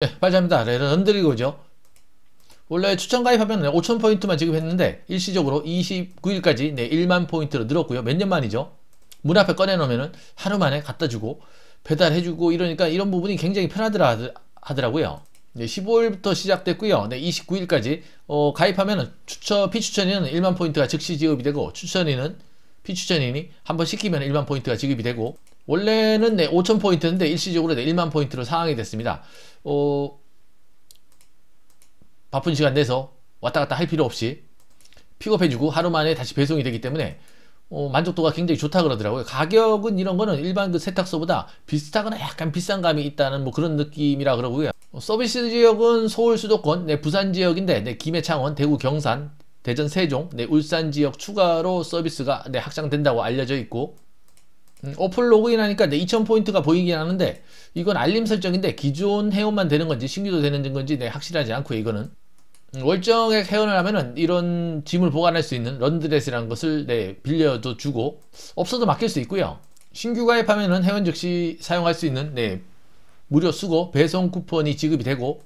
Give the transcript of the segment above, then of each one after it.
네, 예, 빠져합니다. 레드 흔들리고죠. 원래 추천 가입하면 5,000포인트만 지급했는데 일시적으로 29일까지 네, 1만 포인트로 늘었고요. 몇 년 만이죠. 문 앞에 꺼내놓으면 하루 만에 갖다 주고 배달해주고 이러니까 이런 부분이 굉장히 편하더라 하더라고요. 네, 15일부터 시작됐고요. 네, 29일까지 어, 가입하면 추천, 피추천인은 1만 포인트가 즉시 지급이 되고 추천인은 피추천인이 한번 시키면 1만 포인트가 지급이 되고 원래는 네, 5천 포인트인데 일시적으로 네, 1만 포인트로 상황이 됐습니다. 어, 바쁜 시간 내서 왔다 갔다 할 필요 없이 픽업해주고 하루 만에 다시 배송이 되기 때문에 어, 만족도가 굉장히 좋다 그러더라고요. 가격은 이런 거는 일반 그 세탁소보다 비슷하거나 약간 비싼 감이 있다는 뭐 그런 느낌이라 그러고요. 어, 서비스 지역은 서울 수도권, 네, 부산 지역인데 네, 김해 창원, 대구 경산, 대전 세종, 네, 울산 지역 추가로 서비스가 네, 확장된다고 알려져 있고 음, 어플 로그인하니까 2000포인트가 보이긴 하는데 이건 알림 설정인데 기존 회원만 되는 건지 신규도 되는 건지 네, 확실하지 않고 이거는 음, 월정액 회원을 하면은 이런 짐을 보관할 수 있는 런드레스라는 것을 네, 빌려도 주고 없어도 맡길 수 있고요 신규 가입하면은 회원 즉시 사용할 수 있는 네, 무료 수고 배송 쿠폰이 지급이 되고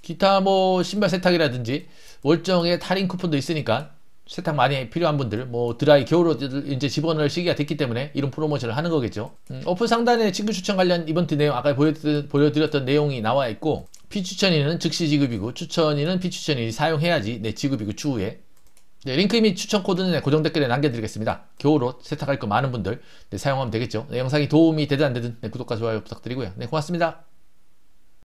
기타 뭐 신발 세탁이라든지 월정액 할인 쿠폰도 있으니까 세탁 많이 필요한 분들 뭐 드라이 겨울 옷들 이제 집어넣을 시기가 됐기 때문에 이런 프로모션을 하는 거겠죠 음, 어플 상단에 친구 추천 관련 이벤트 내용 아까 보여드렸던, 보여드렸던 내용이 나와 있고 피추천인은 즉시 지급이고 추천인은 피추천인이 사용해야지 내 지급이고 추후에 네, 링크 및 추천 코드는 네, 고정 댓글에 남겨드리겠습니다. 겨울옷 세탁할 거 많은 분들 네, 사용하면 되겠죠. 네, 영상이 도움이 되든 안 되든 네, 구독과 좋아요 부탁드리고요. 네, 고맙습니다.